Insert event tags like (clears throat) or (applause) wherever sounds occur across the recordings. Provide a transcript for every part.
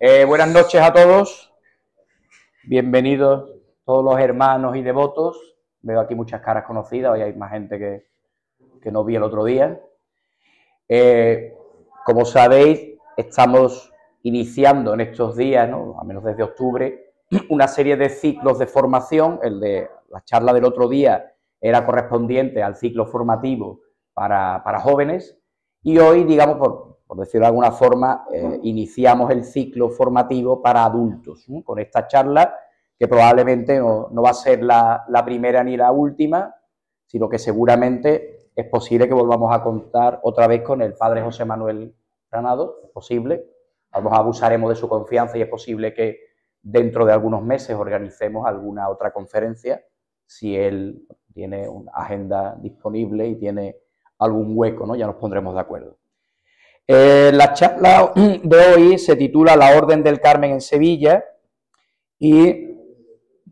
Eh, buenas noches a todos. Bienvenidos todos los hermanos y devotos. Veo aquí muchas caras conocidas. Hoy hay más gente que, no vi el otro día. Eh, como sabéis, estamos iniciando en estos días, ¿no? a menos desde octubre, (clears throat) una serie de ciclos de formación. El de la charla del otro día era correspondiente al ciclo formativo para jóvenes. Y hoy, digamos, por, por decirlo de alguna forma, eh, iniciamos el ciclo formativo para adultos con esta charla, que probablemente no, va a ser la, primera ni la última, sino que seguramente es posible que volvamos a contar otra vez con el padre José Manuel Granado, es posible, vamos abusaremos de su confianza y es posible que dentro de algunos meses organicemos alguna otra conferencia, si él tiene una agenda disponible y tiene algún hueco, ¿no? ya nos pondremos de acuerdo. Eh, la charla de hoy se titula La Orden del Carmen en Sevilla y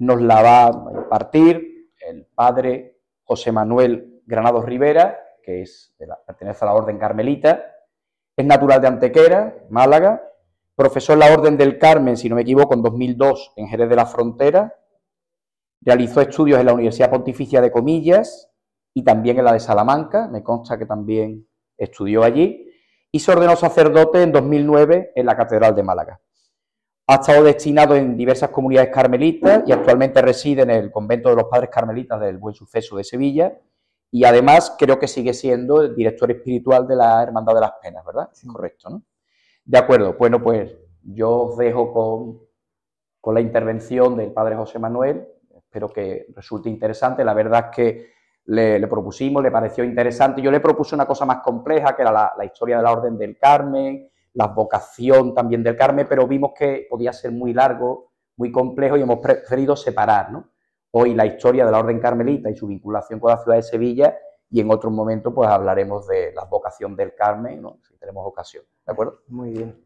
nos la va a partir el padre José Manuel Granados Rivera, que es pertenece a la Orden Carmelita, es natural de Antequera, Málaga, profesó en la Orden del Carmen, si no me equivoco, en 2002 en Jerez de la Frontera, realizó estudios en la Universidad Pontificia de Comillas y también en la de Salamanca, me consta que también estudió allí y se ordenó sacerdote en 2009 en la Catedral de Málaga. Ha estado destinado en diversas comunidades carmelitas y actualmente reside en el convento de los padres carmelitas del Buen Suceso de Sevilla y además creo que sigue siendo el director espiritual de la Hermandad de las Penas, ¿verdad? Correcto, ¿no? De acuerdo, bueno, pues yo os dejo con, con la intervención del padre José Manuel, espero que resulte interesante, la verdad es que le, propusimos, le pareció interesante. Yo le propuse una cosa más compleja, que era la, historia de la Orden del Carmen, la vocación también del Carmen, pero vimos que podía ser muy largo, muy complejo y hemos preferido separar, ¿no? Hoy la historia de la Orden Carmelita y su vinculación con la ciudad de Sevilla y en otro momento pues hablaremos de la vocación del Carmen, si tenemos ocasión. ¿De acuerdo? Muy bien.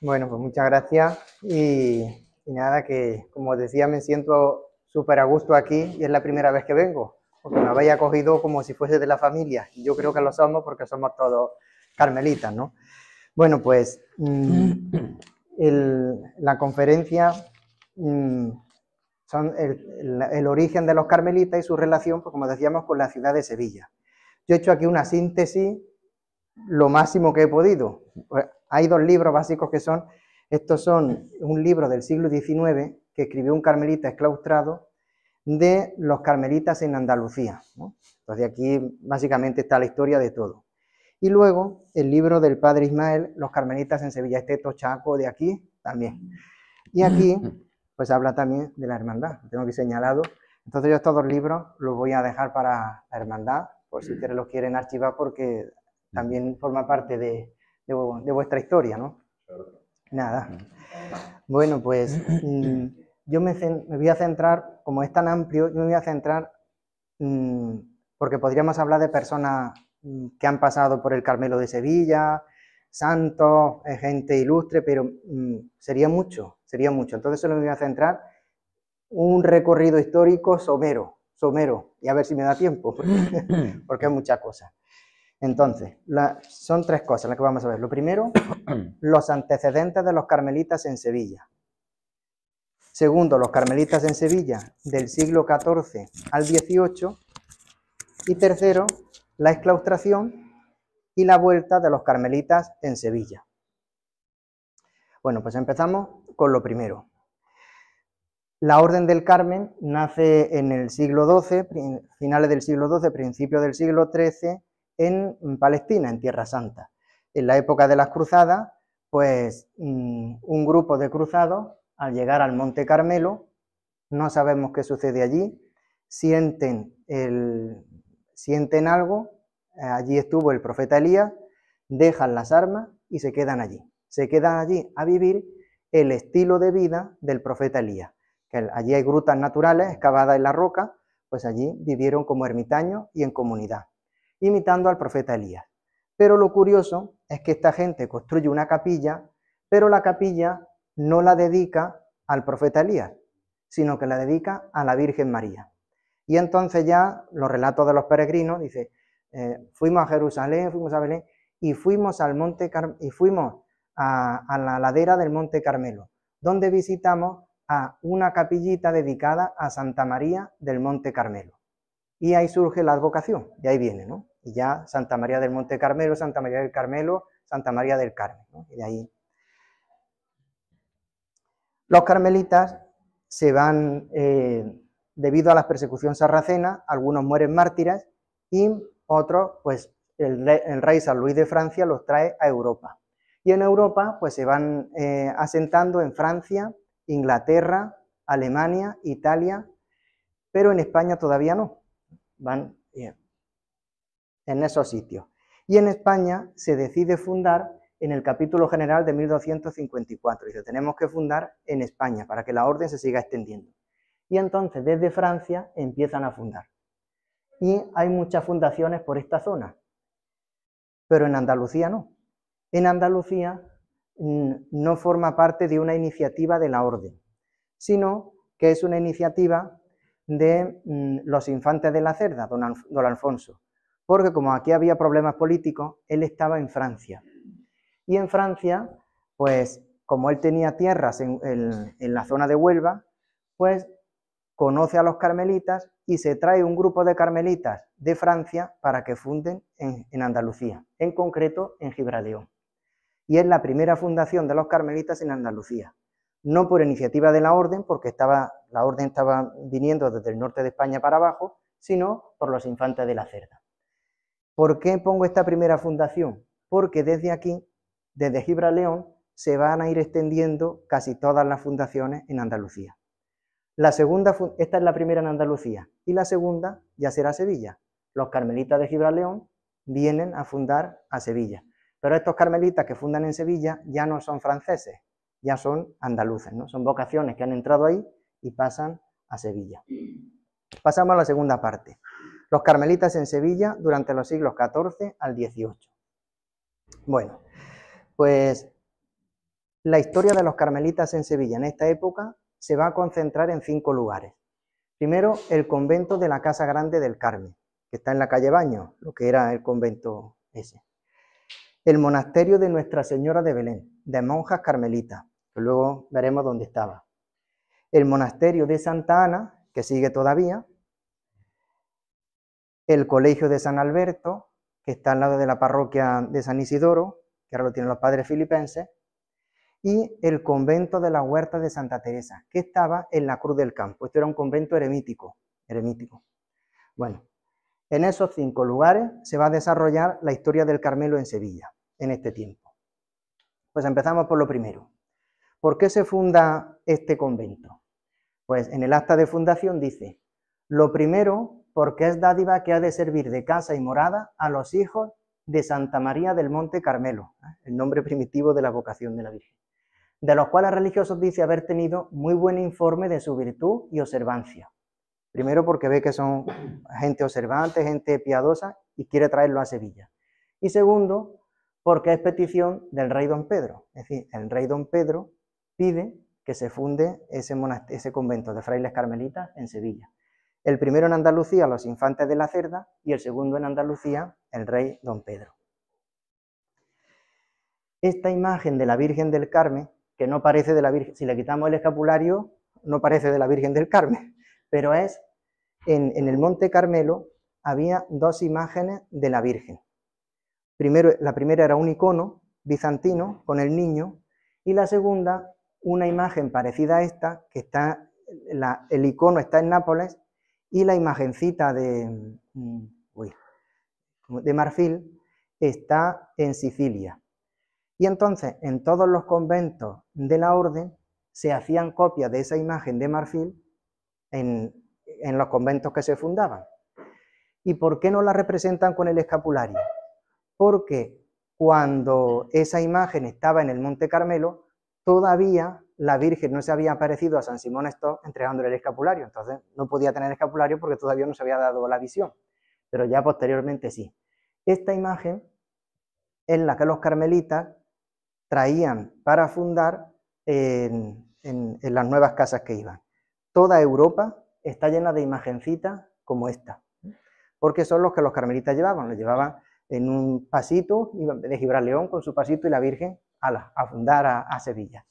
Bueno, pues muchas gracias y, nada, que como decía me siento súper a gusto aquí y es la primera vez que vengo, porque me habéis acogido como si fuese de la familia. yo creo que lo somos porque somos todos carmelitas, ¿no? Bueno, pues mm, la conferencia mm, son el, origen de los carmelitas y su relación, pues, como decíamos, con la ciudad de Sevilla. Yo he hecho aquí una síntesis lo máximo que he podido. Pues, hay dos libros básicos que son, estos son un libro del siglo XIX que escribió un carmelita exclaustrado de los carmelitas en Andalucía. Entonces aquí básicamente está la historia de todo. Y luego el libro del padre Ismael, Los carmelitas en Sevilla, este tochaco de aquí también. Y aquí (laughs) pues habla también de la hermandad, tengo aquí señalado. Entonces yo estos dos libros los voy a dejar para la hermandad, por si ustedes los quieren archivar porque también forma parte de, de vuestra historia, ¿no? Nada. Bueno, pues (clears throat) mm, yo me, voy a centrar, como es tan amplio, yo me voy a centrar, mm, porque podríamos hablar de personas mm, que han pasado por el Carmelo de Sevilla, santos, eh, gente ilustre, pero mm, sería mucho, sería mucho. Entonces solo me voy a centrar un recorrido histórico somero, somero, y a ver si me da tiempo, (laughs) porque, hay muchas cosas. Entonces, son tres cosas las que vamos a ver. Lo primero, (coughs) los antecedentes de los carmelitas en Sevilla. Segundo, los carmelitas en Sevilla, del siglo XIV al XVIII. Y tercero, la exclaustración y la vuelta de los carmelitas en Sevilla. Bueno, pues empezamos con lo primero. La Orden del Carmen nace en el siglo XII, finales del siglo XII, principios del siglo XIII, en Palestina, en Tierra Santa. En la época de las cruzadas, pues mm, un grupo de cruzados al llegar al Monte Carmelo, no sabemos qué sucede allí, sienten, el, sienten algo, eh, allí estuvo el profeta Elías, dejan las armas y se quedan allí. Se quedan allí a vivir el estilo de vida del profeta Elías. Que allí hay grutas naturales excavadas en la roca, pues allí vivieron como ermitaños y en comunidad, imitando al profeta Elías. Pero lo curioso es que esta gente construye una capilla, pero la capilla no la dedica al profeta Elías, sino que la dedica a la Virgen María. Y entonces ya los relatos de los peregrinos, dice, eh, fuimos a Jerusalén, fuimos a Belén y fuimos al monte y fuimos a, la ladera del monte Carmelo, donde visitamos a una capillita dedicada a Santa María del Monte Carmelo. Y ahí surge la advocación, de ahí viene, ¿no? Y ya Santa María del Monte Carmelo, Santa María del Carmelo, Santa María del Carmen, ¿no? Y de ahí los carmelitas se van, eh, debido a la persecución sarracena, algunos mueren mártires y otros, pues el, rey San Luis de Francia los trae a Europa. Y en Europa, pues se van eh, asentando en Francia, Inglaterra, Alemania, Italia, pero en España todavía no. Van en esos sitios. Y en España se decide fundar en el capítulo general de 1254. Dice, tenemos que fundar en España para que la orden se siga extendiendo. Y entonces desde Francia empiezan a fundar. Y hay muchas fundaciones por esta zona, pero en Andalucía no. En Andalucía mm, no forma parte de una iniciativa de la orden, sino que es una iniciativa de mm, los infantes de la cerda, don, Alfonso, porque como aquí había problemas políticos, él estaba en Francia y en Francia, pues como él tenía tierras en, la zona de Huelva, pues conoce a los carmelitas y se trae un grupo de carmelitas de Francia para que funden en, Andalucía, en concreto en Gibraleón. Y es la primera fundación de los carmelitas en Andalucía, no por iniciativa de la orden, porque estaba, la orden estaba viniendo desde el norte de España para abajo, sino por los infantes de la cerda. ¿Por qué pongo esta primera fundación? Porque desde aquí desde Gibraltar se van a ir extendiendo casi todas las fundaciones en Andalucía. segunda, esta es la primera en Andalucía y la segunda ya será Sevilla. Los carmelitas de Gibraleón vienen a fundar a Sevilla. Pero estos carmelitas que fundan en Sevilla ya no son franceses, ya son andaluces, ¿no? Son vocaciones que han entrado ahí y pasan a Sevilla. Pasamos a la segunda parte. Los carmelitas en Sevilla durante los siglos XIV al XVIII. Bueno, pues la historia de los carmelitas en Sevilla en esta época se va a concentrar en cinco lugares. Primero, el convento de la Casa Grande del Carmen, que está en la calle Baño, lo que era el convento ese. El monasterio de Nuestra Señora de Belén, de monjas carmelitas, que luego veremos dónde estaba. El monasterio de Santa Ana, que sigue todavía. El colegio de San Alberto, que está al lado de la parroquia de San Isidoro, que ahora lo tienen los padres filipenses, y el convento de la Huerta de Santa Teresa, que estaba en la Cruz del Campo. Esto era un convento eremítico. eremítico. Bueno, en esos cinco lugares se va a desarrollar la historia del Carmelo en Sevilla, en este tiempo. Pues empezamos por lo primero. ¿Por qué se funda este convento? Pues en el acta de fundación dice, lo primero porque es dádiva que ha de servir de casa y morada a los hijos de Santa María del Monte Carmelo, ¿eh? el nombre primitivo de la vocación de la Virgen, de los cuales religiosos dice haber tenido muy buen informe de su virtud y observancia. Primero porque ve que son gente observante, gente piadosa y quiere traerlo a Sevilla. Y segundo, porque es petición del rey don Pedro. Es decir, el rey don Pedro pide que se funde ese, ese convento de frailes carmelitas en Sevilla. El primero en Andalucía, los infantes de la cerda, y el segundo en Andalucía, el rey don Pedro. Esta imagen de la Virgen del Carmen, que no parece de la Virgen, si le quitamos el escapulario, no parece de la Virgen del Carmen, (laughs) pero es, en, el Monte Carmelo había dos imágenes de la Virgen. Primero, la primera era un icono bizantino con el niño y la segunda una imagen parecida a esta, que está, el icono está en Nápoles y la imagencita mm, de, marfil está en Sicilia. Y entonces en todos los conventos de la orden se hacían copias de esa imagen de marfil en los conventos que se fundaban. ¿Y por qué no la representan con el escapulario? Porque cuando esa imagen estaba en el Monte Carmelo, todavía la Virgen no se había aparecido a San Simón esto entregándole el escapulario. Entonces no podía tener escapulario porque todavía no se había dado la visión, pero ya posteriormente sí. Esta imagen es la que los carmelitas traían para fundar en, las nuevas casas que iban. Toda Europa está llena de imagencitas como esta, porque son los que los carmelitas llevaban. Los llevaban en un pasito, iban de León con su pasito y la Virgen a fundar a, Sevilla.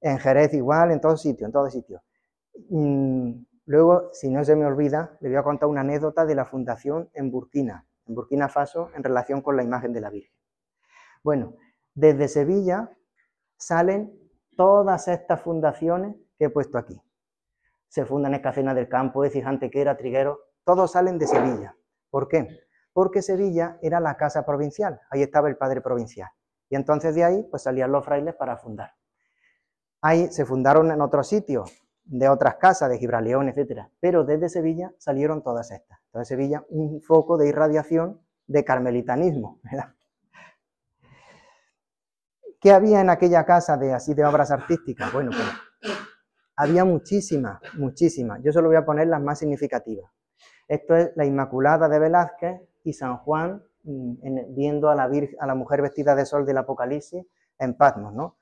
En Jerez igual, en todo sitio, en todo sitio. Mm, luego, si no se me olvida, le voy a contar una anécdota de la fundación en Burkina, en Burkina Faso, en relación con la imagen de la Virgen. Bueno, desde Sevilla salen todas estas fundaciones que he puesto aquí. Se fundan Escacena del Campo, era Triguero todos salen de Sevilla. ¿Por qué? Porque Sevilla era la casa provincial, ahí estaba el padre provincial. Y entonces de ahí pues salían los frailes para fundar. Ahí se fundaron en otros sitios, de otras casas, de Gibraleón, etc. Pero desde Sevilla salieron todas estas. Entonces Sevilla, un foco de irradiación de carmelitanismo, (laughs) ¿Qué había en aquella casa de así de obras artísticas? Bueno, pues, había muchísimas, muchísimas. Yo solo voy a poner las más significativas. Esto es la Inmaculada de Velázquez y San Juan Mm, viendo a la, a la mujer vestida de sol del Apocalipsis en Patmos, ¿no?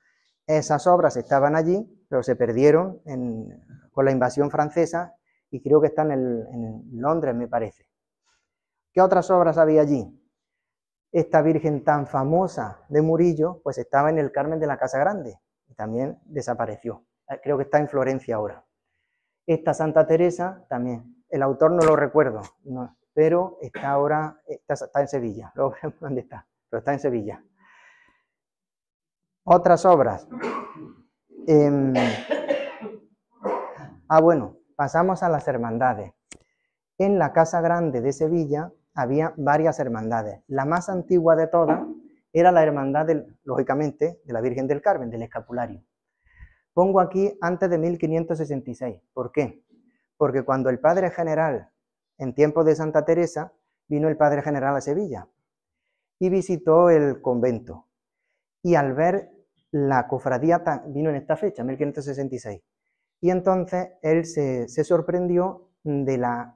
Esas obras estaban allí, pero se perdieron con la invasión francesa y creo que están en, Londres, me parece. ¿Qué otras obras había allí? Esta Virgen tan famosa de Murillo, pues estaba en el Carmen de la Casa Grande y también desapareció. Eh, creo que está en Florencia ahora. Esta Santa Teresa también. El autor no lo recuerdo, no, pero está ahora, está, en Sevilla, (laughs) luego vemos dónde está, pero está en Sevilla. Otras obras. Em, ah, bueno, pasamos a las hermandades. En la Casa Grande de Sevilla había varias hermandades. La más antigua de todas era la hermandad, lógicamente, de la Virgen del Carmen, del Escapulario. Pongo aquí antes de 1566. ¿Por qué? Porque cuando el padre general en tiempos de Santa Teresa, vino el padre general a Sevilla y visitó el convento. Y al ver la cofradía, vino en esta fecha, 1566. Y entonces él se, sorprendió de la,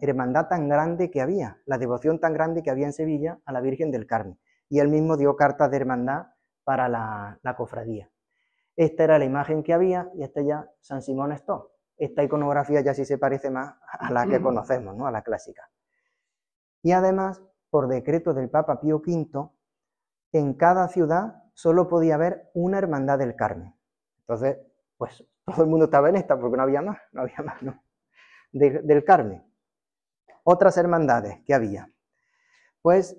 hermandad tan grande que había, la devoción tan grande que había en Sevilla a la Virgen del Carmen. Y él mismo dio cartas de hermandad para la, cofradía. Esta era la imagen que había y este ya San Simón Stock esta iconografía ya sí se parece más a la que conocemos, ¿no? a la clásica. Y además, por decreto del Papa Pío V, en cada ciudad solo podía haber una hermandad del Carmen. Entonces, pues todo el mundo estaba en esta porque no había más, no había más, ¿no? del Carmen. Otras hermandades que había. Pues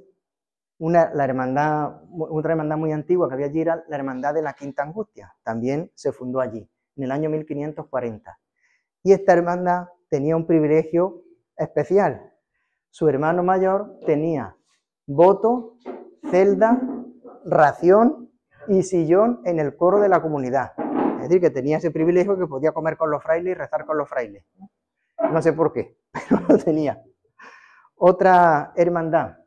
una, la hermandad, otra hermandad muy antigua que había allí era la Hermandad de la Quinta Angustia. También se fundó allí, en el año 1540. Y esta hermandad tenía un privilegio especial. Su hermano mayor tenía voto, celda, ración y sillón en el coro de la comunidad. Es decir, que tenía ese privilegio que podía comer con los frailes y rezar con los frailes. No sé por qué, (laughs) pero lo tenía. Otra hermandad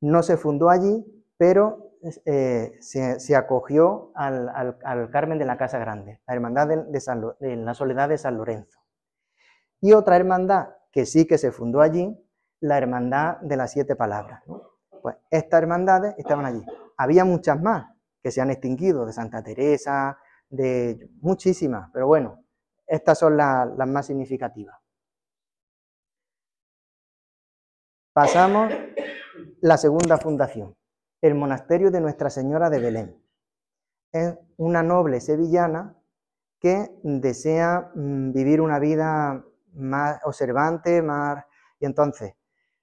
no se fundó allí, pero eh, se, acogió al, Carmen de la Casa Grande, la Hermandad de, la Soledad de San Lorenzo. Y otra hermandad que sí que se fundó allí, la Hermandad de las Siete Palabras. Pues estas hermandades estaban allí. Había muchas más que se han extinguido, de Santa Teresa, de muchísimas, pero bueno, estas son las más significativas. Pasamos la segunda fundación el monasterio de Nuestra Señora de Belén. Es una noble sevillana que desea mm, vivir una vida más observante, más... Y entonces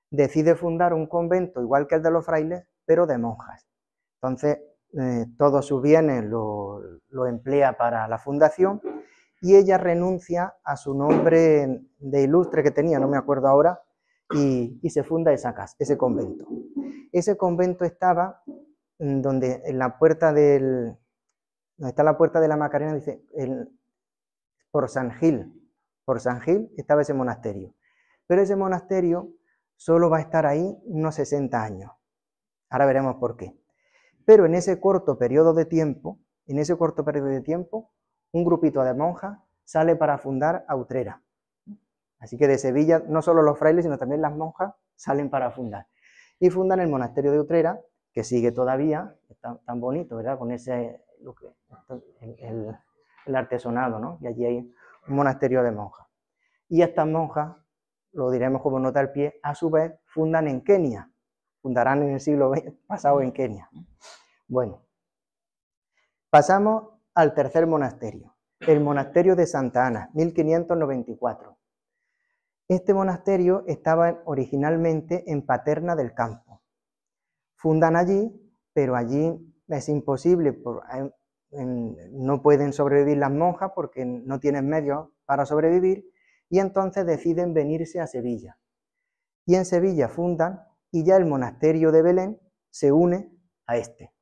decide fundar un convento igual que el de los frailes, pero de monjas. Entonces, eh, todos sus bienes lo, emplea para la fundación y ella renuncia a su nombre de ilustre que tenía, no me acuerdo ahora, y se funda esa casa, ese convento. Ese convento estaba mm, donde en la puerta del, está la puerta de la Macarena, dice, por San Gil, por San Gil estaba ese monasterio. Pero ese monasterio solo va a estar ahí unos 60 años. Ahora veremos por qué. Pero en ese corto periodo de tiempo, en ese corto periodo de tiempo, un grupito de monjas sale para fundar Utrera Así que de Sevilla, no solo los frailes, sino también las monjas salen para fundar y fundan el monasterio de Utrera, que sigue todavía, tan, tan bonito, ¿verdad? Con ese, el, artesonado, ¿no? Y allí hay un monasterio de monjas. Y estas monjas, lo diremos como nota al pie, a su vez fundan en Kenia, fundarán en el siglo pasado en Kenia. Bueno, pasamos al tercer monasterio, el monasterio de Santa Ana, 1594. Este monasterio estaba originalmente en Paterna del Campo. Fundan allí, pero allí es imposible, no pueden sobrevivir las monjas porque no tienen medios para sobrevivir, y entonces deciden venirse a Sevilla. Y en Sevilla fundan y ya el monasterio de Belén se une a este.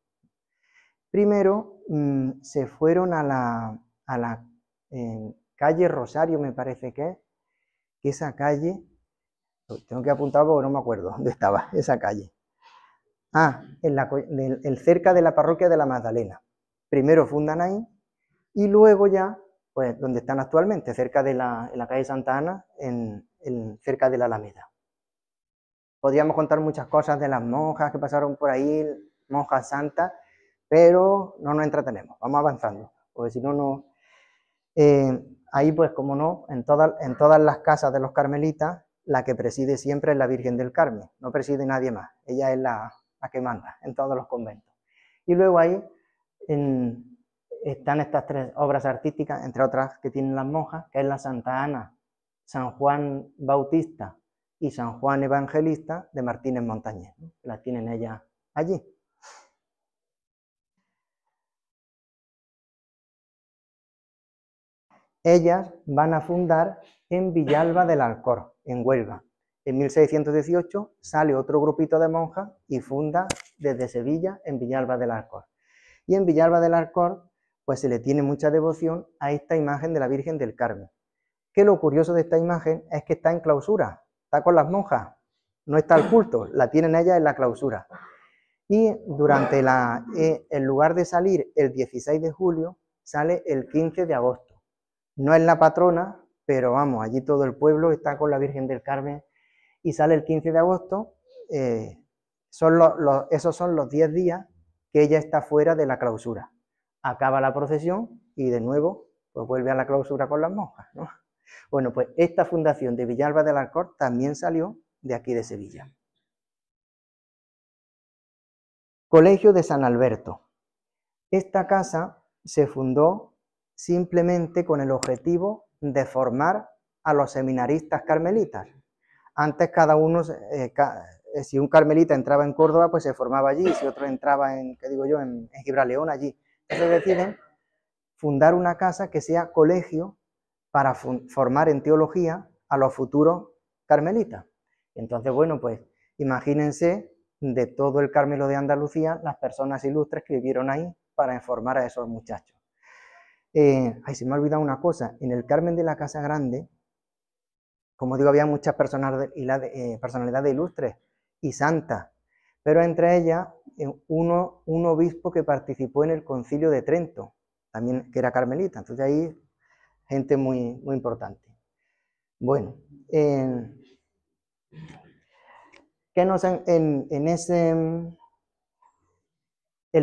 Primero mm, se fueron a la, eh, calle Rosario, me parece que es, esa calle, tengo que apuntar porque no me acuerdo (laughs) dónde estaba esa calle. Ah, la, cerca de la parroquia de la Magdalena. Primero fundan ahí y luego ya, pues donde están actualmente, cerca de la, calle Santa Ana, en, cerca de la Alameda. Podríamos contar muchas cosas de las monjas que pasaron por ahí, monjas santas, pero no nos entretenemos, vamos avanzando, porque si no, no... Eh, Ahí, pues, como no, en, todas, las casas de los carmelitas, la que preside siempre es la Virgen del Carmen, no preside nadie más, ella es la, que manda en todos los conventos. Y luego ahí están estas tres obras artísticas, entre otras que tienen las monjas, que es la Santa Ana, San Juan Bautista y San Juan Evangelista de Martínez Montañés, las tienen ellas allí. Ellas van a fundar en Villalba del Alcor, en Huelva. En 1618 sale otro grupito de monjas y funda desde Sevilla en Villalba del Alcor. Y en Villalba del Alcor, pues se le tiene mucha devoción a esta imagen de la Virgen del Carmen. Que lo curioso de esta imagen es que está en clausura, está con las monjas, no está al culto, la tienen ellas en la clausura. Y durante la, eh, en lugar de salir el 16 de julio, sale el 15 de agosto. No es la patrona, pero vamos, allí todo el pueblo está con la Virgen del Carmen y sale el 15 de agosto. Eh, son los, esos son los 10 días que ella está fuera de la clausura. Acaba la procesión y de nuevo pues vuelve a la clausura con las monjas. (laughs) Bueno, pues esta fundación de Villalba del Alcor también salió de aquí de Sevilla. Colegio de San Alberto. Esta casa se fundó simplemente con el objetivo de formar a los seminaristas carmelitas. Antes cada uno, eh, eh, si un carmelita entraba en Córdoba, pues se formaba allí, si otro entraba en, ¿qué digo yo?, en, en Gibraleón, allí. Entonces deciden fundar una casa que sea colegio para formar en teología a los futuros carmelitas. Entonces, bueno, pues imagínense de todo el Carmelo de Andalucía las personas ilustres que vivieron ahí para informar a esos muchachos. Eh, ay, se me ha olvidado una cosa. En el Carmen de la Casa Grande, como digo, había muchas eh, personalidades, ilustres y santas, pero entre ellas eh, uno, un obispo que participó en el concilio de Trento, también que era carmelita. Entonces ahí gente muy, muy importante. Bueno, ¿qué nos en, en ese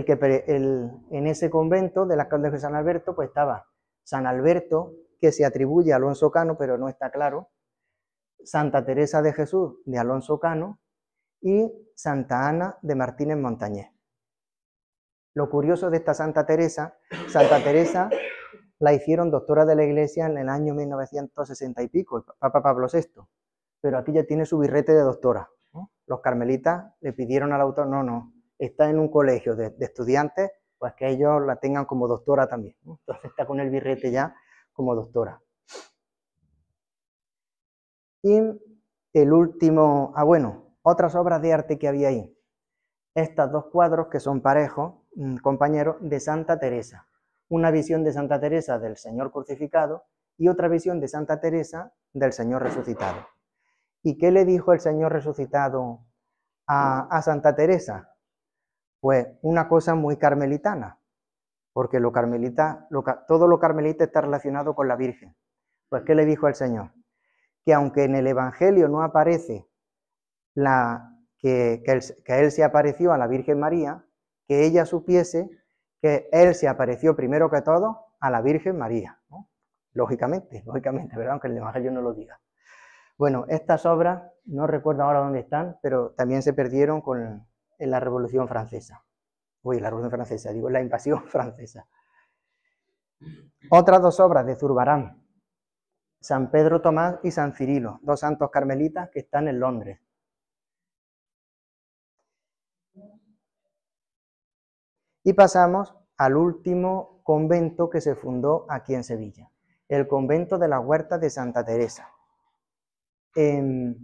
que en ese convento de las de San Alberto, pues estaba San Alberto, que se atribuye a Alonso Cano, pero no está claro, Santa Teresa de Jesús de Alonso Cano y Santa Ana de Martínez Montañés. Lo curioso de esta Santa Teresa, Santa Teresa la hicieron doctora de la Iglesia en el año 1960 y pico, el Papa Pablo VI, pero aquí ya tiene su birrete de doctora. Los carmelitas le pidieron al autor, no, no, está en un colegio de, estudiantes, pues que ellos la tengan como doctora también. Entonces está con el birrete ya como doctora. Y el último, ah bueno, otras obras de arte que había ahí. Estos dos cuadros que son parejos, mm, compañeros, de Santa Teresa. Una visión de Santa Teresa del Señor crucificado y otra visión de Santa Teresa del Señor resucitado. ¿Y qué le dijo el Señor resucitado a Santa Teresa? Pues una cosa muy carmelitana, porque lo carmelita, todo lo carmelita está relacionado con la Virgen. Pues, ¿qué le dijo el Señor? Que aunque en el Evangelio no aparece la, que, que, él, se apareció a la Virgen María, que ella supiese que Él se apareció primero que todo a la Virgen María. Lógicamente, lógicamente, ¿verdad? Aunque el Evangelio no lo diga. Bueno, estas obras, no recuerdo ahora dónde están, pero también se perdieron con, en la Revolución Francesa. Uy, la Revolución Francesa, digo, la invasión (laughs) francesa. Otras dos obras de Zurbarán, San Pedro Tomás y San Cirilo, dos santos carmelitas que están en Londres. Y pasamos al último convento que se fundó aquí en Sevilla, el convento de la Huerta de Santa Teresa. Este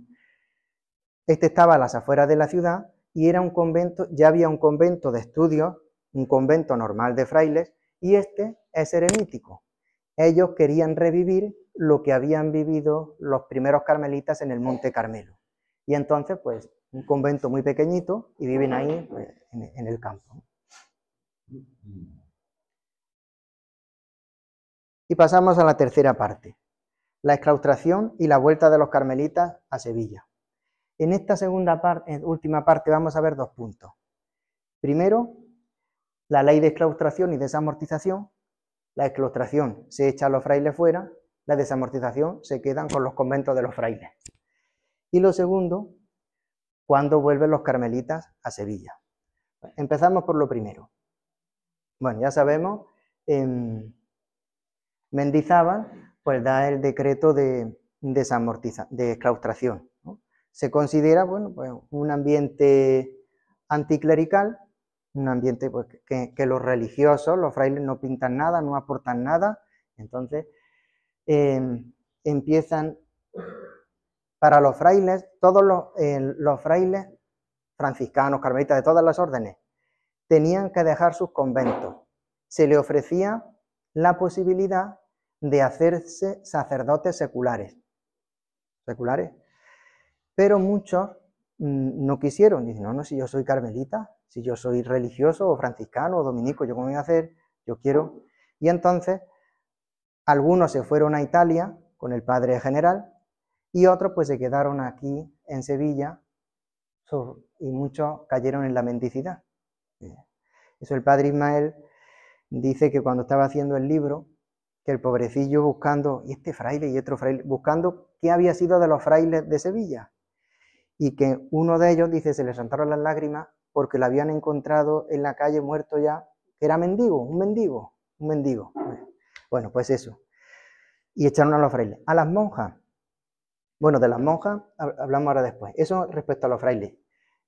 estaba a las afueras de la ciudad y era un convento, ya había un convento de estudios, un convento normal de frailes, y este es eremítico. Ellos querían revivir lo que habían vivido los primeros carmelitas en el Monte Carmelo. Y entonces, pues, un convento muy pequeñito y viven ahí pues, en, en el campo. Y pasamos a la tercera parte, la exclaustración y la vuelta de los carmelitas a Sevilla. En esta segunda parte, última parte vamos a ver dos puntos. Primero, la ley de exclaustración y desamortización. La exclaustración se echa a los frailes fuera, la desamortización se quedan con los conventos de los frailes. Y lo segundo, cuando vuelven los carmelitas a Sevilla. Empezamos por lo primero. Bueno, ya sabemos, Mendizábal pues da el decreto de, de exclaustración se considera bueno, pues, un ambiente anticlerical, un ambiente pues, que, los religiosos, los frailes no pintan nada, no aportan nada, entonces em, empiezan para los frailes, todos los, frailes franciscanos, carmelitas de todas las órdenes, tenían que dejar sus conventos. Se le ofrecía la posibilidad de hacerse sacerdotes seculares. Seculares, pero muchos mm, no quisieron. Dicen, no, no, si yo soy carmelita, si yo soy religioso o franciscano o dominico, ¿yo cómo voy a hacer? Yo quiero. Y entonces algunos se fueron a Italia con el padre general y otros pues se quedaron aquí en Sevilla y muchos cayeron en la mendicidad. Eh, eso el padre Ismael dice que cuando estaba haciendo el libro, que el pobrecillo buscando, y este fraile y otro fraile, buscando qué había sido de los frailes de Sevilla y que uno de ellos, dice, se le saltaron las lágrimas porque lo habían encontrado en la calle muerto ya, que era mendigo, un mendigo, un mendigo. Bueno, pues eso. Y echaron a los frailes. A las monjas. Bueno, de las monjas hablamos ahora después. Eso respecto a los frailes.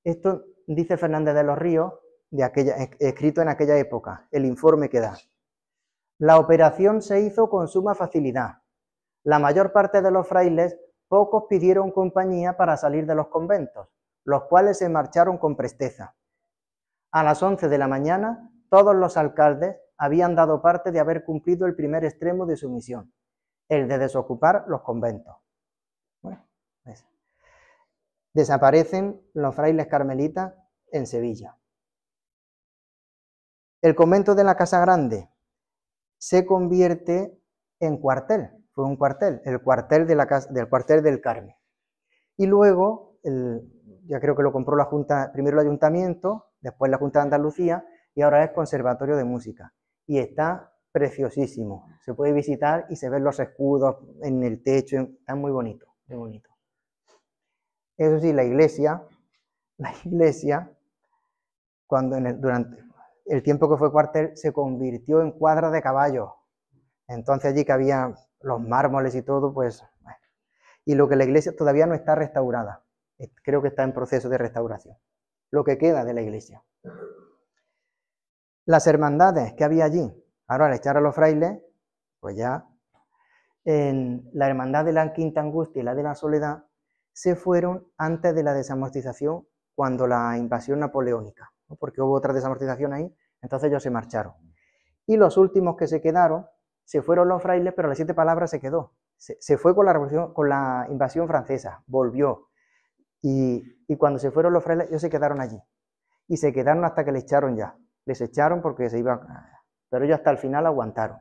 Esto dice Fernández de los Ríos, de escrito en aquella época, el informe que da. La operación se hizo con suma facilidad. La mayor parte de los frailes pocos pidieron compañía para salir de los conventos, los cuales se marcharon con presteza. A las 11 de la mañana, todos los alcaldes habían dado parte de haber cumplido el primer extremo de su misión, el de desocupar los conventos. Pues, desaparecen los frailes carmelitas en Sevilla. El convento de la Casa Grande se convierte en cuartel fue un cuartel, el cuartel, del cuartel del Carmen. Y luego, ya creo que lo compró la Junta, primero el Ayuntamiento, después la Junta de Andalucía, y ahora es Conservatorio de Música. Y está preciosísimo. Se puede visitar y se ven los escudos en el techo, está muy bonito, muy bonito. Eso sí, la iglesia, (laughs) la iglesia, cuando durante el tiempo que fue cuartel, se convirtió en cuadra de caballos. Entonces allí que había los mármoles y todo, pues... Y lo que la iglesia todavía no está restaurada. Creo que está en proceso de restauración. Lo que queda de la iglesia. Las hermandades que había allí. Ahora al echar a los frailes, pues ya... En la hermandad de la Quinta Angustia y la de la Soledad se fueron antes de la desamortización cuando la invasión napoleónica, porque hubo otra desamortización ahí, entonces ellos se marcharon. Y los últimos que se quedaron se fueron los frailes, pero las siete palabras se quedó. Se, fue con la, revolución, con la invasión francesa, volvió. Y, cuando se fueron los frailes, ellos se quedaron allí. Y se quedaron hasta que les echaron ya. Les echaron porque se iban... Pero ellos hasta el final aguantaron.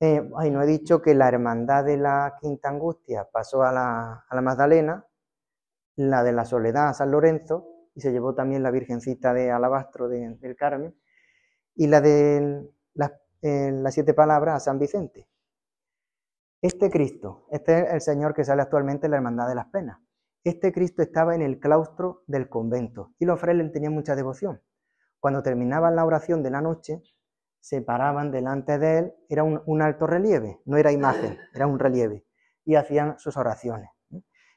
Eh, ay, no he dicho que la hermandad de la Quinta Angustia pasó a la, a la Magdalena, la de la Soledad a San Lorenzo, y se llevó también la Virgencita de Alabastro del Carmen, y la de eh, las, siete palabras a San Vicente. Este Cristo, este es el Señor que sale actualmente en la Hermandad de las Penas. Este Cristo estaba en el claustro del convento y los frailes tenían mucha devoción. Cuando terminaban la oración de la noche, se paraban delante de él, era un, alto relieve, no era imagen, era un relieve, y hacían sus oraciones.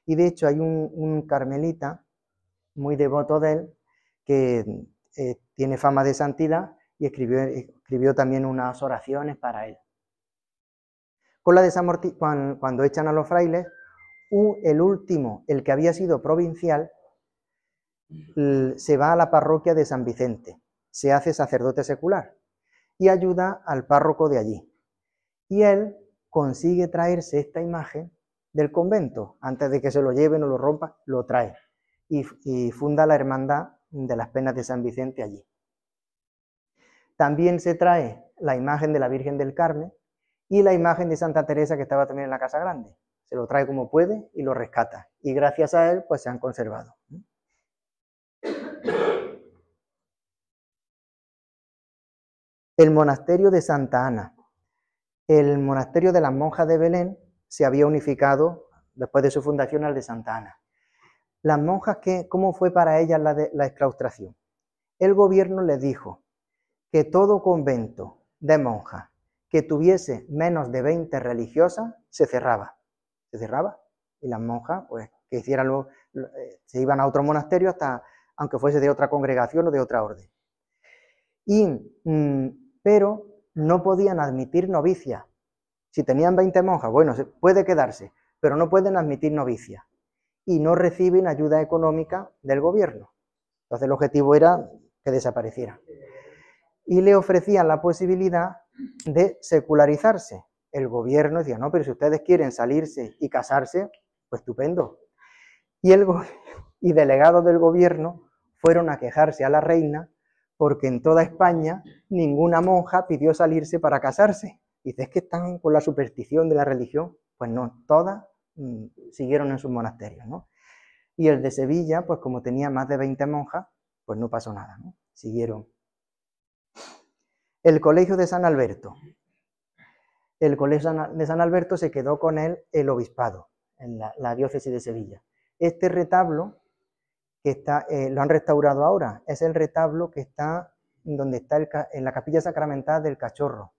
Y de hecho hay un, carmelita muy devoto de él, que eh, tiene fama de santidad, y escribió, escribió también unas oraciones para él. Con la cuando, cuando echan a los frailes, el último, el que había sido provincial, se va a la parroquia de San Vicente, se hace sacerdote secular y ayuda al párroco de allí. Y él consigue traerse esta imagen del convento, antes de que se lo lleven o lo rompan, lo trae y funda la hermandad de las penas de San Vicente allí. También se trae la imagen de la Virgen del Carmen y la imagen de Santa Teresa que estaba también en la Casa Grande. Se lo trae como puede y lo rescata. Y gracias a él, pues se han conservado. El monasterio de Santa Ana. El monasterio de las monjas de Belén se había unificado después de su fundación al de Santa Ana. Las monjas, ¿cómo fue para ellas la, la exclaustración? El gobierno les dijo, que todo convento de monjas que tuviese menos de 20 religiosas se cerraba. Se cerraba. Y las monjas, pues, que hicieran lo, eh, se iban a otro monasterio hasta, aunque fuese de otra congregación o de otra orden. Y, mm, pero no podían admitir novicia. Si tenían 20 monjas, bueno, puede quedarse, pero no pueden admitir novicia Y no reciben ayuda económica del gobierno. Entonces el objetivo era que desapareciera y le ofrecían la posibilidad de secularizarse. El gobierno decía, no, pero si ustedes quieren salirse y casarse, pues estupendo. Y, el (laughs) y delegados del gobierno fueron a quejarse a la reina porque en toda España ninguna monja pidió salirse para casarse. Dice, es que están con la superstición de la religión. Pues no, todas mm, siguieron en sus monasterios. ¿no? Y el de Sevilla, pues como tenía más de 20 monjas, pues no pasó nada, ¿no? siguieron el colegio de San Alberto. El colegio de San Alberto se quedó con él el obispado en la, diócesis de Sevilla. Este retablo que está, eh, lo han restaurado ahora, es el retablo que está donde está en la capilla sacramental del cachorro.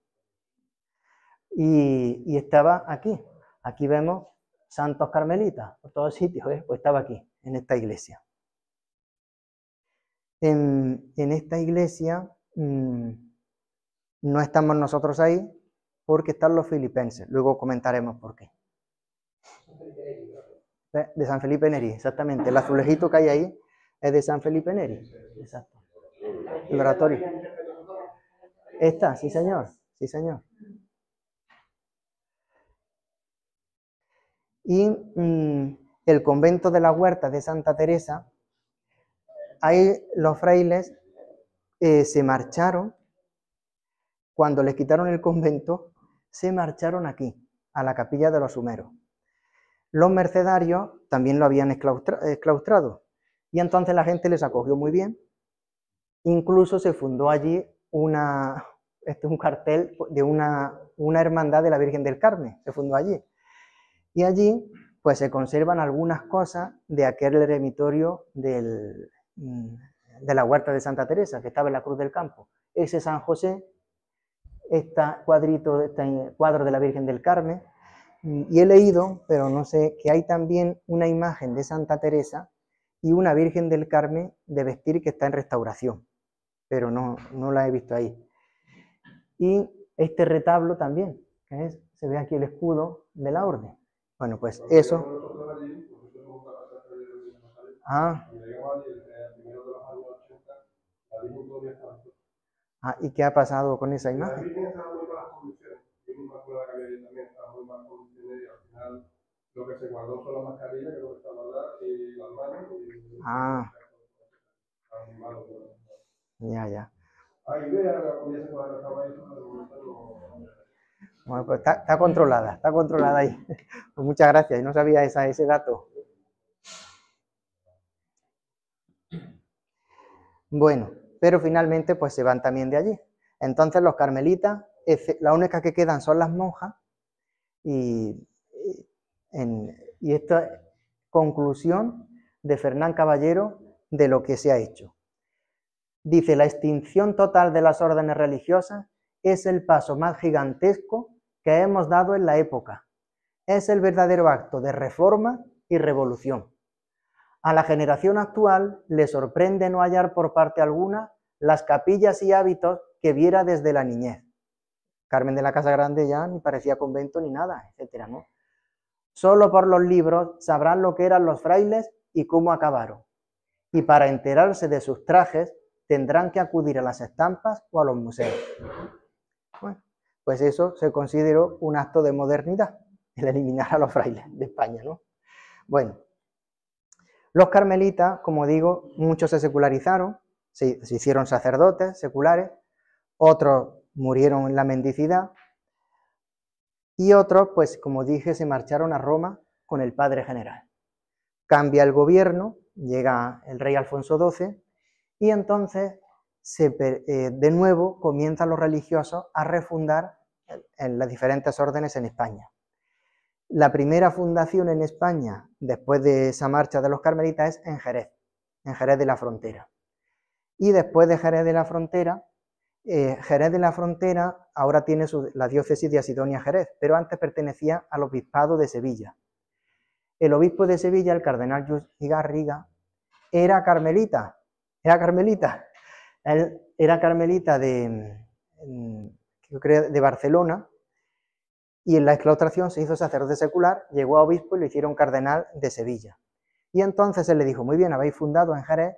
Y, estaba aquí. Aquí vemos santos carmelitas por todos sitios, pues estaba aquí, en esta iglesia. En, esta iglesia mm, no estamos nosotros ahí porque están los filipenses. Luego comentaremos por qué. De San Felipe Neri, exactamente. El azulejito que hay ahí es de San Felipe Neri. Exacto. El oratorio. Está, sí señor, sí señor. Y mm, el convento de la huerta de Santa Teresa, ahí los frailes eh, se marcharon cuando les quitaron el convento, se marcharon aquí, a la capilla de los sumeros. Los mercenarios también lo habían exclaustrado y entonces la gente les acogió muy bien. Incluso se fundó allí este, un cartel de una, hermandad de la Virgen del Carmen, se fundó allí. Y allí pues se conservan algunas cosas de aquel eremitorio mm, de la huerta de Santa Teresa, que estaba en la Cruz del Campo. Ese San José este cuadrito, este cuadro de la Virgen del Carmen, y he leído, pero no sé, que hay también una imagen de Santa Teresa y una Virgen del Carmen de vestir que está en restauración, pero no, no la he visto ahí. Y este retablo también, que se ve aquí el escudo de la orden. Bueno, pues eso... Ah. Ah, ¿Y qué ha pasado con esa imagen? La Virgen estaba muy malas condiciones. Yo me acuerdo la también estaba muy malas condiciones y al final lo que se guardó son las mascarillas, que lo que está guardado, y las manos. Y... Ah. Ya, ya. Bueno, pues está, está, controlada, está controlada ahí. (laughs) Pues muchas gracias, y no sabía esa, ese dato. Bueno, pero finalmente pues se van también de allí. Entonces los carmelitas, la única que quedan son las monjas y, en, y esta conclusión de Fernán Caballero de lo que se ha hecho. Dice, la extinción total de las órdenes religiosas es el paso más gigantesco que hemos dado en la época. Es el verdadero acto de reforma y revolución. A la generación actual le sorprende no hallar por parte alguna las capillas y hábitos que viera desde la niñez. Carmen de la Casa Grande ya ni parecía convento ni nada, etcétera, ¿no? Solo por los libros sabrán lo que eran los frailes y cómo acabaron. Y para enterarse de sus trajes tendrán que acudir a las estampas o a los museos. Bueno, pues eso se consideró un acto de modernidad, el eliminar a los frailes de España, ¿no? Bueno, los carmelitas, como digo, muchos se secularizaron, se, hicieron sacerdotes seculares, otros murieron en la mendicidad y otros, pues como dije, se marcharon a Roma con el padre general. Cambia el gobierno, llega el rey Alfonso XII y entonces eh, de nuevo comienzan los religiosos a refundar en las diferentes órdenes en España. La primera fundación en España, después de esa marcha de los carmelitas, es en Jerez, en Jerez de la Frontera. Y después de Jerez de la Frontera, eh, Jerez de la Frontera ahora tiene la diócesis de Asidonia Jerez, pero antes pertenecía al obispado de Sevilla. El obispo de Sevilla, el cardenal y Garriga, era carmelita, era carmelita. era carmelita de mm, Barcelona y en la exclaustración se hizo sacerdote secular, llegó a obispo y lo hicieron cardenal de Sevilla. Y entonces él le dijo, muy bien, habéis fundado en Jerez,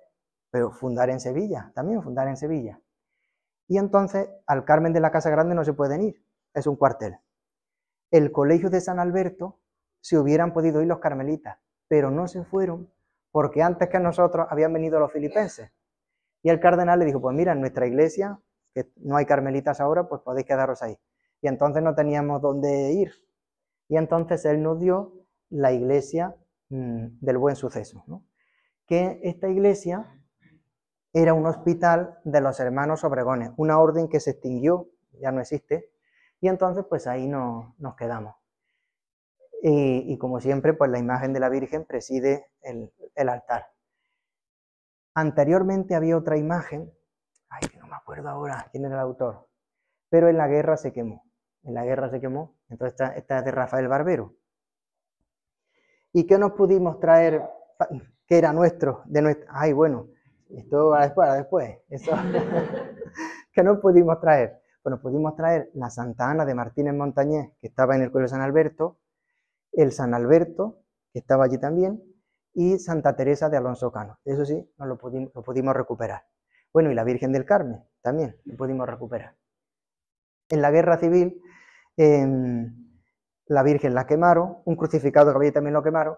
pero fundar en Sevilla, también fundar en Sevilla. Y entonces al Carmen de la Casa Grande no se pueden ir, es un cuartel. El colegio de San Alberto se hubieran podido ir los carmelitas, pero no se fueron porque antes que nosotros habían venido los filipenses. Y el cardenal le dijo, pues mira, en nuestra iglesia, que no hay carmelitas ahora, pues podéis quedaros ahí y entonces no teníamos dónde ir. Y entonces Él nos dio la iglesia mm, del buen suceso, que esta iglesia era un hospital de los hermanos Obregones, una orden que se extinguió, ya no existe, y entonces pues ahí nos quedamos. Y, como siempre, pues la imagen de la Virgen preside el, altar. Anteriormente había otra imagen, ay, que no me acuerdo ahora quién era el autor, pero en la guerra se quemó en la guerra se quemó. Entonces esta, es de Rafael Barbero. ¿Y qué nos pudimos traer que era nuestro? De ay, bueno, esto va después, después. Eso. (laughs) ¿Qué nos pudimos traer? Bueno, pudimos traer la Santa Ana de Martínez Montañés, que estaba en el de San Alberto, el San Alberto, que estaba allí también, y Santa Teresa de Alonso Cano. Eso sí, lo pudimos recuperar. Bueno, y la Virgen del Carmen también lo pudimos recuperar. En la guerra civil la Virgen la quemaron, un crucificado que había también lo quemaron,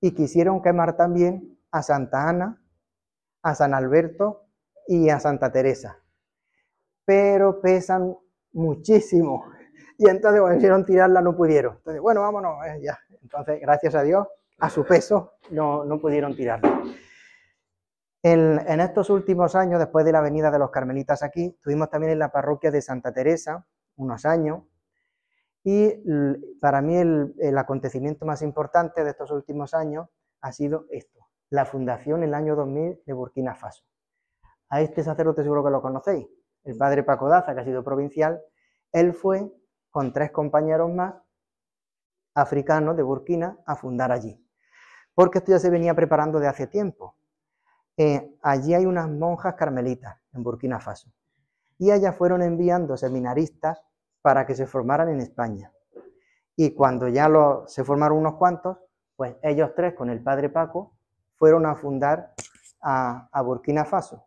y quisieron quemar también a Santa Ana, a San Alberto y a Santa Teresa. Pero pesan muchísimo. (laughs) Y entonces cuando quisieron tirarla no pudieron. Entonces, bueno, vámonos, eh, ya. Entonces, gracias a Dios, a su peso no, pudieron tirarla. En, estos últimos años, después de la venida de los carmelitas aquí, tuvimos también en la parroquia de Santa Teresa unos años, y para mí el, acontecimiento más importante de estos últimos años ha sido esto, la fundación en el año 2000 de Burkina Faso. A este sacerdote seguro que lo conocéis, el padre Paco Daza, que ha sido provincial, él fue con tres compañeros más africanos de Burkina a fundar allí. Porque esto ya se venía preparando de hace tiempo. Eh, allí hay unas monjas carmelitas en Burkina Faso. Y allá fueron enviando seminaristas para que se formaran en España. Y cuando ya se formaron unos cuantos, pues ellos tres con el padre Paco fueron a fundar a, Burkina Faso.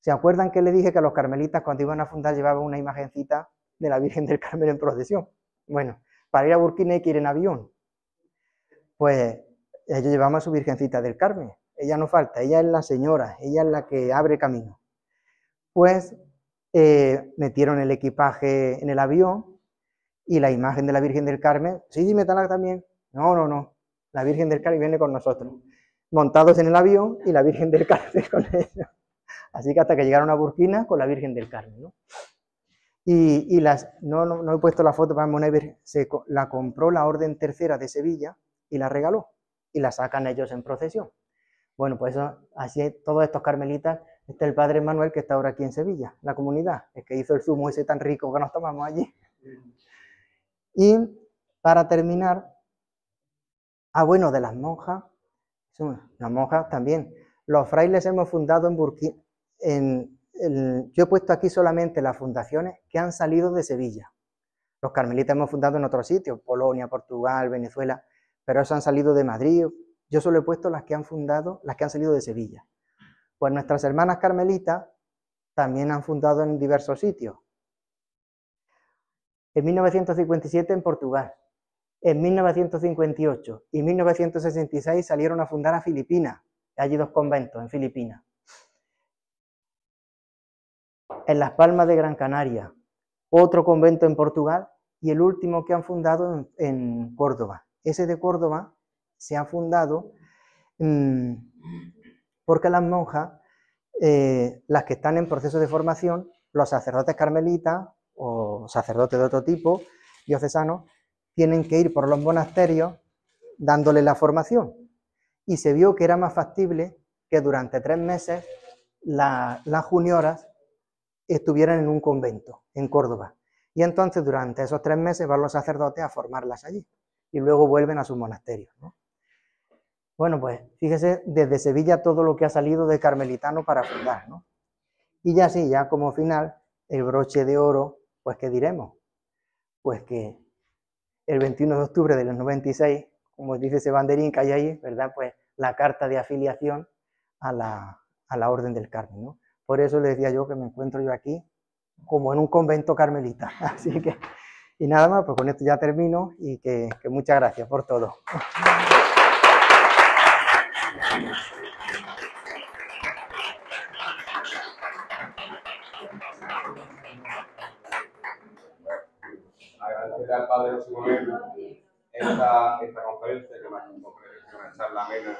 ¿Se acuerdan que le dije que los carmelitas cuando iban a fundar llevaban una imagencita de la Virgen del Carmen en procesión? Bueno, para ir a Burkina hay que ir en avión. Pues ellos llevaban a su Virgencita del Carmen. Ella no falta, ella es la señora, ella es la que abre camino. Pues eh, metieron el equipaje en el avión y la imagen de la Virgen del Carmen, sí, sí, métala también. No, no, no, la Virgen del Carmen viene con nosotros, montados en el avión y la Virgen del Carmen (laughs) con ellos. Así que hasta que llegaron a Burkina con la Virgen del Carmen, Y, las, no, no, he puesto la foto para Monever, se, la compró la Orden Tercera de Sevilla y la regaló. Y la sacan ellos en procesión. Bueno, pues así todos estos carmelitas Está el padre Manuel que está ahora aquí en Sevilla, la comunidad, es que hizo el zumo ese tan rico que nos tomamos allí. Y para terminar, ah bueno, de las monjas, las monjas también, los frailes hemos fundado en Burkina, en, yo he puesto aquí solamente las fundaciones que han salido de Sevilla. Los carmelitas hemos fundado en otros sitios, Polonia, Portugal, Venezuela, pero eso han salido de Madrid. Yo solo he puesto las que han fundado, las que han salido de Sevilla. Pues nuestras hermanas carmelitas también han fundado en diversos sitios. En 1957 en Portugal, en 1958 y 1966 salieron a fundar a Filipinas. Hay dos conventos en Filipinas. En Las Palmas de Gran Canaria, otro convento en Portugal y el último que han fundado en, Córdoba. Ese de Córdoba se ha fundado porque las monjas, eh, las que están en proceso de formación, los sacerdotes carmelitas o sacerdotes de otro tipo, diocesanos, tienen que ir por los monasterios dándole la formación. Y se vio que era más factible que durante tres meses las junioras estuvieran en un convento en Córdoba. Y entonces durante esos tres meses van los sacerdotes a formarlas allí y luego vuelven a sus monasterios. ¿no? Bueno, pues fíjese desde Sevilla todo lo que ha salido de Carmelitano para fundar, ¿no? Y ya sí, ya como final, el broche de oro, pues ¿qué diremos? Pues que el 21 de octubre del 96, como dice ese banderín que hay ahí, ¿verdad? Pues la carta de afiliación a la, Orden del Carmen, ¿no? Por eso le decía yo que me encuentro yo aquí como en un convento carmelita. (laughs) Así que, y nada más, pues con esto ya termino y que muchas gracias por todo agradecer al Padre Simonero esta, esta conferencia que me ha una charla Mena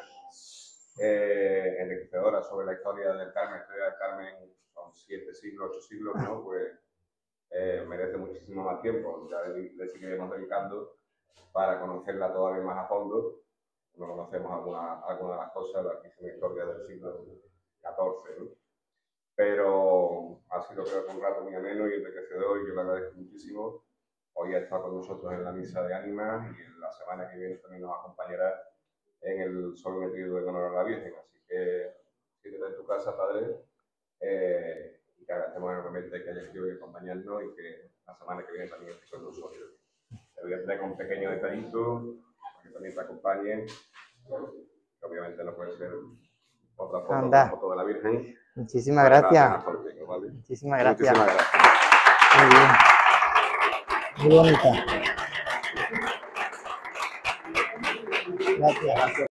eh, enriquecedora sobre la historia del Carmen, la historia del Carmen con siete siglos, ocho siglos, ¿no? Pues eh, merece muchísimo más tiempo, ya le, le seguiremos dedicando para conocerla todavía más a fondo no conocemos alguna, alguna de las cosas de la antigua historia del siglo XIV. ¿no? Pero ha sido, creo un rato muy ameno y el enriquecedor, y yo le agradezco muchísimo. Hoy ha estado con nosotros en la misa de ánimas y la semana que viene también nos acompañará en el sol metido en honor a la Virgen. Así que, te en tu casa, padre. Eh, y te agradecemos enormemente que hayas querido acompañarnos y que la semana que viene también esté con nosotros. Te voy a traer un pequeño detallito para que también te acompañen obviamente no puede ser otra foto, foto de la Virgen. Muchísimas gracias. Muchísimas gracias. Muchísimas gracias. Muy bien. Muy bonita. Gracias. gracias.